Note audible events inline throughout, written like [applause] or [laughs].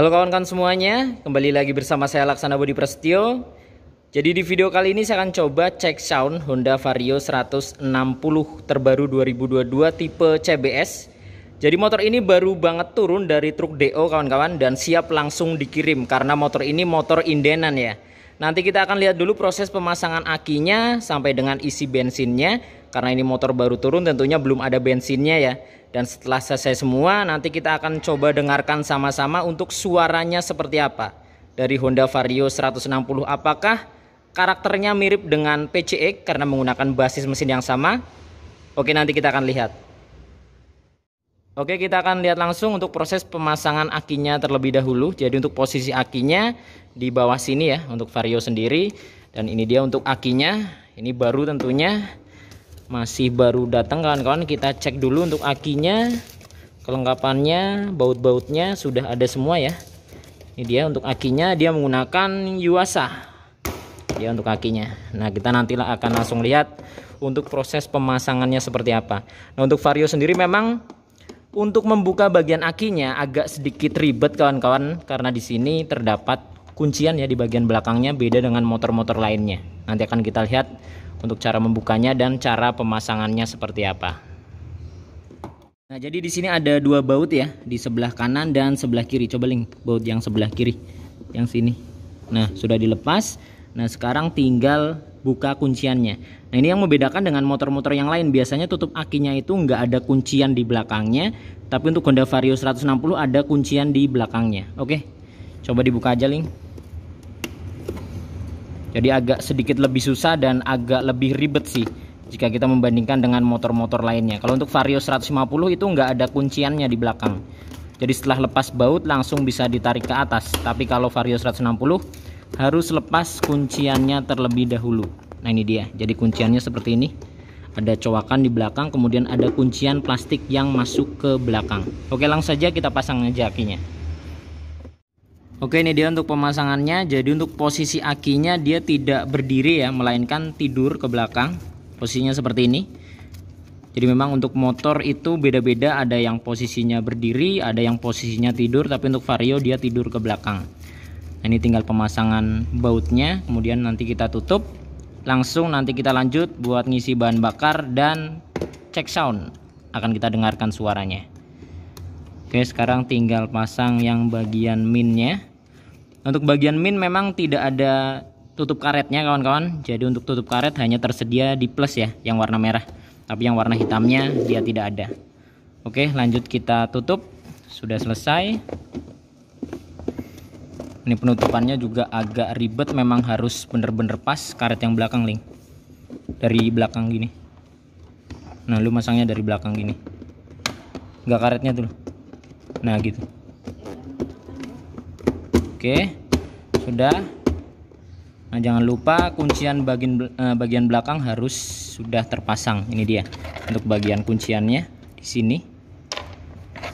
Halo kawan-kawan semuanya, kembali lagi bersama saya Laksana Budi Prasetyo. Jadi di video kali ini saya akan coba cek sound Honda Vario 160 terbaru 2022 tipe CBS. Jadi motor ini baru banget turun dari truk DO kawan-kawan dan siap langsung dikirim karena motor ini motor indenan ya. Nanti kita akan lihat dulu proses pemasangan akinya sampai dengan isi bensinnya karena ini motor baru turun tentunya belum ada bensinnya ya dan setelah selesai semua nanti kita akan coba dengarkan sama-sama untuk suaranya seperti apa dari Honda Vario 160 apakah karakternya mirip dengan PCX e? karena menggunakan basis mesin yang sama Oke nanti kita akan lihat Oke kita akan lihat langsung untuk proses pemasangan akinya terlebih dahulu Jadi untuk posisi akinya di bawah sini ya untuk Vario sendiri Dan ini dia untuk akinya Ini baru tentunya masih baru datang kawan-kawan kita cek dulu untuk akinya kelengkapannya baut-bautnya sudah ada semua ya ini dia untuk akinya dia menggunakan Yuasa dia untuk akinya nah kita nantilah akan langsung lihat untuk proses pemasangannya seperti apa nah untuk Vario sendiri memang untuk membuka bagian akinya agak sedikit ribet kawan-kawan karena di sini terdapat kuncian ya di bagian belakangnya beda dengan motor-motor lainnya. Nanti akan kita lihat untuk cara membukanya dan cara pemasangannya seperti apa. Nah, jadi di sini ada dua baut ya, di sebelah kanan dan sebelah kiri. Coba link baut yang sebelah kiri, yang sini. Nah, sudah dilepas. Nah, sekarang tinggal buka kunciannya. Nah, ini yang membedakan dengan motor-motor yang lain. Biasanya tutup akinya itu nggak ada kuncian di belakangnya, tapi untuk Honda Vario 160 ada kuncian di belakangnya. Oke, coba dibuka aja link jadi agak sedikit lebih susah dan agak lebih ribet sih jika kita membandingkan dengan motor-motor lainnya kalau untuk Vario 150 itu nggak ada kunciannya di belakang jadi setelah lepas baut langsung bisa ditarik ke atas tapi kalau Vario 160 harus lepas kunciannya terlebih dahulu nah ini dia jadi kunciannya seperti ini ada cowakan di belakang kemudian ada kuncian plastik yang masuk ke belakang oke langsung saja kita pasang aja akinya Oke ini dia untuk pemasangannya jadi untuk posisi akinya dia tidak berdiri ya melainkan tidur ke belakang posisinya seperti ini jadi memang untuk motor itu beda-beda ada yang posisinya berdiri ada yang posisinya tidur tapi untuk vario dia tidur ke belakang nah, ini tinggal pemasangan bautnya kemudian nanti kita tutup langsung nanti kita lanjut buat ngisi bahan bakar dan cek sound akan kita dengarkan suaranya Oke sekarang tinggal pasang yang bagian minnya untuk bagian min memang tidak ada tutup karetnya kawan-kawan. Jadi untuk tutup karet hanya tersedia di plus ya yang warna merah. Tapi yang warna hitamnya dia tidak ada. Oke, lanjut kita tutup. Sudah selesai. Ini penutupannya juga agak ribet memang harus bener-bener pas karet yang belakang, link Dari belakang gini. Nah, lu masangnya dari belakang gini. Gak karetnya tuh. Nah, gitu. Oke, sudah. Nah, jangan lupa kuncian bagian eh, bagian belakang harus sudah terpasang. Ini dia untuk bagian kunciannya di sini.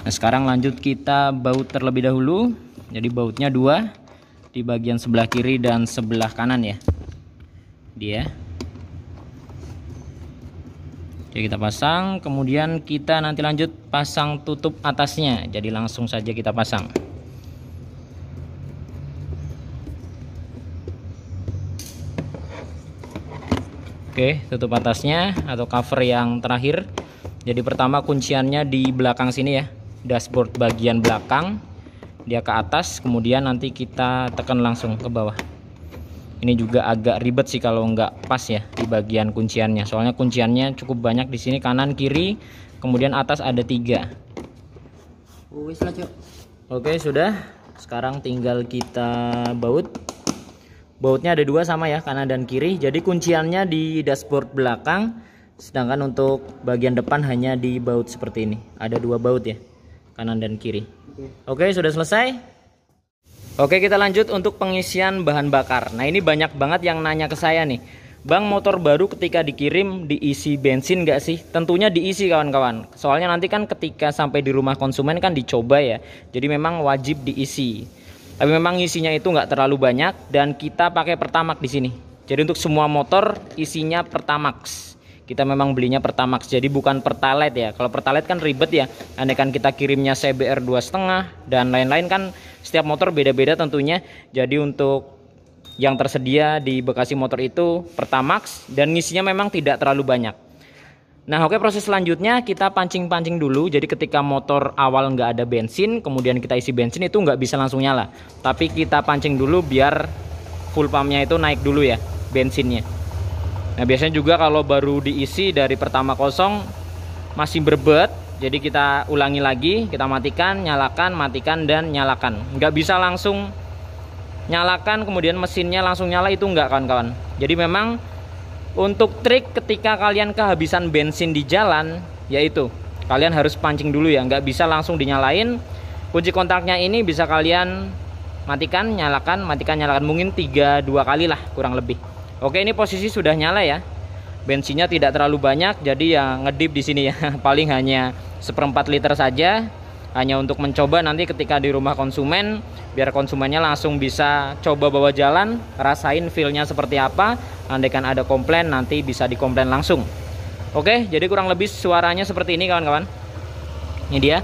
Nah, sekarang lanjut kita baut terlebih dahulu. Jadi bautnya dua di bagian sebelah kiri dan sebelah kanan ya. Dia. Jadi kita pasang, kemudian kita nanti lanjut pasang tutup atasnya. Jadi langsung saja kita pasang. Oke, tutup atasnya atau cover yang terakhir. Jadi pertama kunciannya di belakang sini ya. Dashboard bagian belakang. Dia ke atas, kemudian nanti kita tekan langsung ke bawah. Ini juga agak ribet sih kalau nggak pas ya di bagian kunciannya. Soalnya kunciannya cukup banyak di sini kanan kiri, kemudian atas ada tiga. Oke sudah. Sekarang tinggal kita baut bautnya ada dua sama ya kanan dan kiri jadi kunciannya di dashboard belakang sedangkan untuk bagian depan hanya di baut seperti ini ada dua baut ya kanan dan kiri oke, okay, sudah selesai oke kita lanjut untuk pengisian bahan bakar nah ini banyak banget yang nanya ke saya nih Bang motor baru ketika dikirim diisi bensin gak sih? Tentunya diisi kawan-kawan Soalnya nanti kan ketika sampai di rumah konsumen kan dicoba ya Jadi memang wajib diisi tapi memang isinya itu nggak terlalu banyak dan kita pakai pertamax di sini jadi untuk semua motor isinya pertamax kita memang belinya pertamax jadi bukan pertalite ya kalau pertalite kan ribet ya andaikan kita kirimnya CBR dua setengah dan lain-lain kan setiap motor beda-beda tentunya jadi untuk yang tersedia di Bekasi Motor itu Pertamax dan isinya memang tidak terlalu banyak Nah, oke proses selanjutnya kita pancing-pancing dulu. Jadi ketika motor awal nggak ada bensin, kemudian kita isi bensin itu nggak bisa langsung nyala. Tapi kita pancing dulu biar full pumpnya itu naik dulu ya bensinnya. Nah, biasanya juga kalau baru diisi dari pertama kosong masih berbet. Jadi kita ulangi lagi, kita matikan, nyalakan, matikan dan nyalakan. Nggak bisa langsung nyalakan kemudian mesinnya langsung nyala itu nggak kawan-kawan. Jadi memang untuk trik ketika kalian kehabisan bensin di jalan, yaitu kalian harus pancing dulu ya, nggak bisa langsung dinyalain. Kunci kontaknya ini bisa kalian matikan, nyalakan, matikan, nyalakan. Mungkin 3 dua kali lah kurang lebih. Oke, ini posisi sudah nyala ya. Bensinnya tidak terlalu banyak, jadi ya ngedip di sini ya. [laughs] Paling hanya seperempat liter saja hanya untuk mencoba nanti ketika di rumah konsumen biar konsumennya langsung bisa coba bawa jalan rasain feelnya seperti apa andaikan ada komplain nanti bisa dikomplain langsung oke jadi kurang lebih suaranya seperti ini kawan-kawan ini dia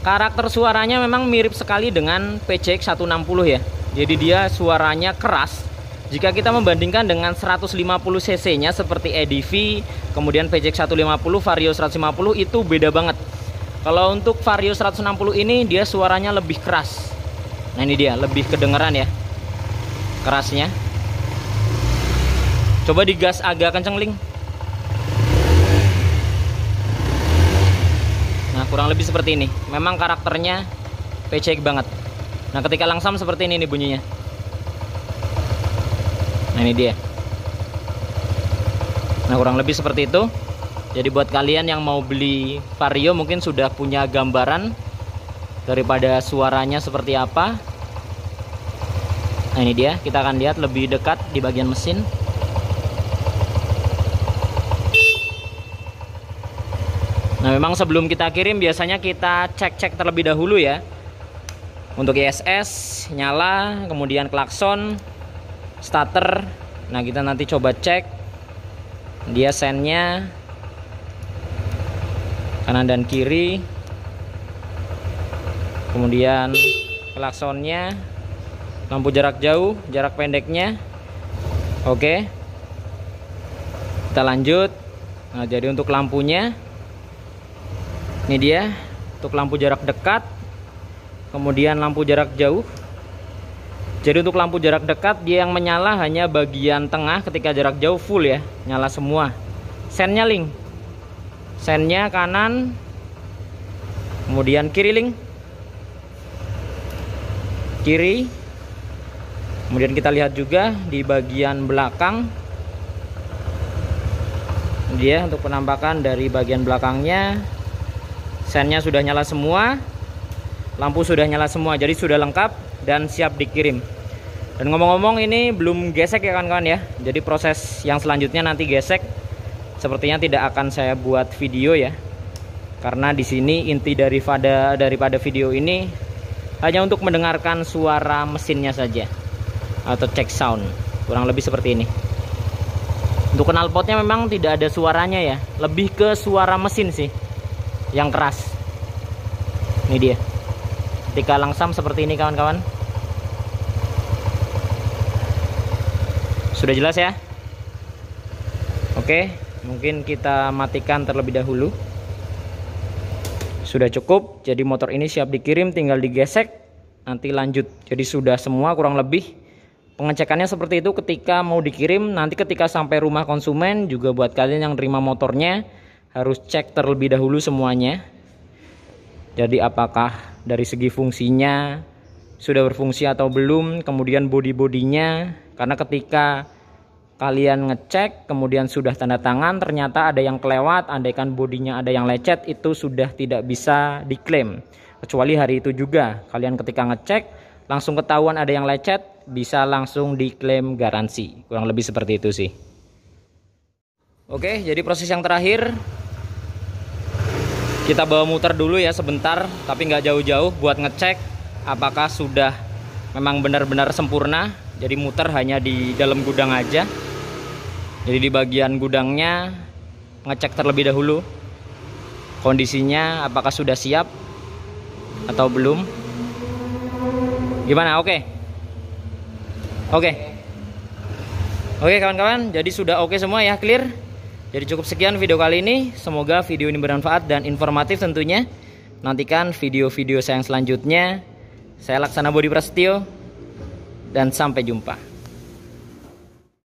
karakter suaranya memang mirip sekali dengan PCX 160 ya jadi dia suaranya keras jika kita membandingkan dengan 150 cc nya seperti EDV kemudian PCX 150 Vario 150 itu beda banget kalau untuk Vario 160 ini dia suaranya lebih keras. Nah ini dia lebih kedengeran ya kerasnya. Coba digas agak kenceng link. Nah kurang lebih seperti ini. Memang karakternya pecek banget. Nah ketika langsam seperti ini nih bunyinya. Nah ini dia. Nah kurang lebih seperti itu. Jadi buat kalian yang mau beli Vario mungkin sudah punya gambaran daripada suaranya seperti apa. Nah, ini dia, kita akan lihat lebih dekat di bagian mesin. Nah, memang sebelum kita kirim biasanya kita cek-cek terlebih dahulu ya. Untuk ISS, nyala, kemudian klakson, starter. Nah, kita nanti coba cek dia sennya kanan dan kiri kemudian klaksonnya lampu jarak jauh jarak pendeknya oke kita lanjut nah jadi untuk lampunya ini dia untuk lampu jarak dekat kemudian lampu jarak jauh jadi untuk lampu jarak dekat dia yang menyala hanya bagian tengah ketika jarak jauh full ya, nyala semua. Sennya link sennya kanan kemudian kiri link kiri kemudian kita lihat juga di bagian belakang dia untuk penampakan dari bagian belakangnya sennya sudah nyala semua lampu sudah nyala semua jadi sudah lengkap dan siap dikirim dan ngomong-ngomong ini belum gesek ya kawan-kawan ya jadi proses yang selanjutnya nanti gesek sepertinya tidak akan saya buat video ya karena di sini inti daripada daripada video ini hanya untuk mendengarkan suara mesinnya saja atau check sound kurang lebih seperti ini untuk knalpotnya memang tidak ada suaranya ya lebih ke suara mesin sih yang keras ini dia ketika langsam seperti ini kawan-kawan sudah jelas ya oke mungkin kita matikan terlebih dahulu sudah cukup jadi motor ini siap dikirim tinggal digesek nanti lanjut jadi sudah semua kurang lebih pengecekannya seperti itu ketika mau dikirim nanti ketika sampai rumah konsumen juga buat kalian yang terima motornya harus cek terlebih dahulu semuanya jadi apakah dari segi fungsinya sudah berfungsi atau belum kemudian body-bodinya karena ketika kalian ngecek kemudian sudah tanda tangan ternyata ada yang kelewat andaikan bodinya ada yang lecet itu sudah tidak bisa diklaim kecuali hari itu juga kalian ketika ngecek langsung ketahuan ada yang lecet bisa langsung diklaim garansi kurang lebih seperti itu sih oke jadi proses yang terakhir kita bawa muter dulu ya sebentar tapi nggak jauh-jauh buat ngecek apakah sudah memang benar-benar sempurna jadi muter hanya di dalam gudang aja jadi di bagian gudangnya ngecek terlebih dahulu kondisinya apakah sudah siap atau belum. Gimana? Oke. Oke. Oke kawan-kawan, jadi sudah oke semua ya, clear? Jadi cukup sekian video kali ini. Semoga video ini bermanfaat dan informatif tentunya. Nantikan video-video saya yang selanjutnya. Saya Laksana Budi Prasetyo dan sampai jumpa.